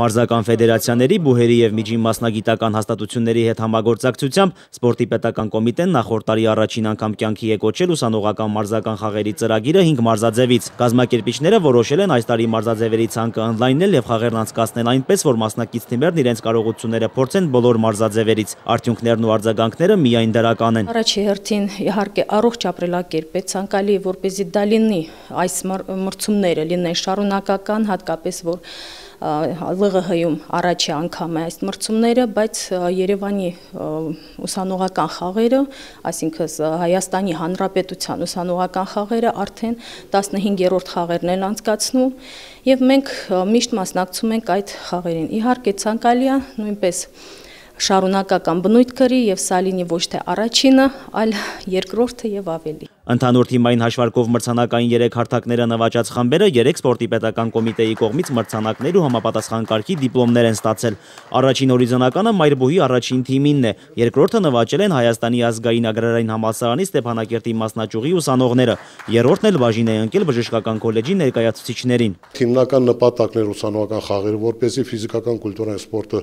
Մարզական ֆեդերացիաների, բուհերի եւ միջին մասնագիտական հաստատությունների հետ համագործակցությամբ սպորտի պետական կոմիտեն նախորդ տարի առաջին անգամ կյանքի եկոչել ուսանողական մարզական խաղերի ծրագիրը 5 մարզաձևից։ Կազմակերպիչները որոշել են այս տարի մարզաձևերի ցանկը ընդլայնել եւ խաղերն անցկացնել այնպես, որ մասնակից թիմերն իրենց կարողությունները փորձեն բոլոր մարզաձևերից։ Արդյունքներն ու արձագանքները միայն դրական են։ Առաջի հերթին իհարկե առողջ ապրելակերպ է ցանկալի, որպեսզի դա լինի այս մրցումները լինեն շարունակական, հատկապես որ ԼՂՀ-ում առաջի անգամ է այս մրցումները, բայց Երևանի ուսանողական խաղերը, այսինքն Հայաստանի Հանրապետության ուսանողական խաղերը արդեն 15-րդ խաղերն են անցկացնում եւ մենք միշտ մասնակցում ենք այդ խաղերին։ Իհարկե ցանկալի է նույնպես շարունակական բնույթ կրի եւ Սալինի ոչ թե առաջինը, այլ երկրորդը եւ ավելի։ Ընդհանուր թիմային հաշվարկով մրցանակային 3 հարթակները նվաճած խմբերը 3 սպորտի պետական կոմիտեի կողմից մրցանակներ ու համապատասխան կարգի դիպլոմներ են ստացել։ Առաջին հորիզոնականը Մայրբուհի առաջին թիմինն է, երկրորդը նվաճել են Հայաստանի ազգային agrarային համալսարանի Ստեփանակերտի մասնաճյուղի ուսանողները, երրորդն էլ բաժին է ընկել բժշկական քոլեջի ներկայացուցիչներին։ Թիմնական նպատակն էր ուսանողական խաղերը, որպեսզի ֆիզիկական կուլտուրային սպորտը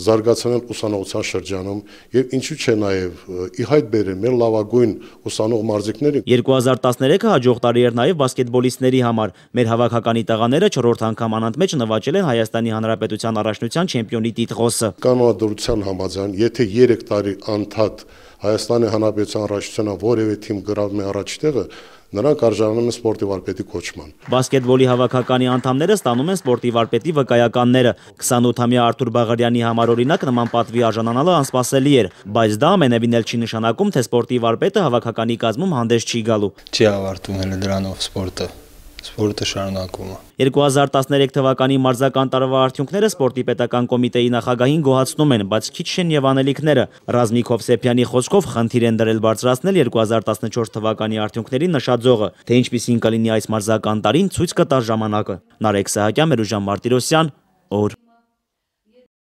զարգացնել ուսանողության շրջանում եւ ինչու՞ չէ նաեւ իհայտ բերել մեր լավագույն ուսանող մարզիկները 2013-ը հաջող տարի էր նաև բասկետբոլիստների համար։ Մեր հավաքականի տղաները 4-րդ անգամ անանտ մեջ նվաճել են Հայաստանի Հանրապետության առաջնության չեմպիոնի տիտղոսը։ Կանոնադրության համաձայն, եթե 3 տարի անդադ Հայաստանի Հանրապետության առաջնության որևէ թիմ գրավում է առաջ տեղը, նրանք արժանում են սպորտի վարպետի կոչման։ Բասկետբոլի հավաքականի անդամները ստանում են սպորտի վարպետի վկայականները։ 28-ամյա Արթուր Բաղարյանի համար օրինակ նման պատվի արժանանալը անսպասելի էր, բայց դա ամենևին էլ չի նշանակում, թե սպորտի վարպետը հավաքականի կազմում հանդես չի գալու։ Չի ավարտում հենց դրանով սպորտը սպորտը շարունակվում է։ 2013 թվականի մարզական տարվա արդյունքները սպորտի պետական կոմիտեի նախագահին գոհացնում են, բայց քիչ են եւ անելիքները։ Ռազմիկ Հովսեփյանի խոսքով խնդիր են դրել բարձրացնել 2014 թվականի արդյունքների նշաձողը, թե ինչպեսին կլինի այս մարզական տարին ցույց կտա ժամանակը։ Նարեկ Սահակյան, Մերուժան Մարտիրոսյան, օր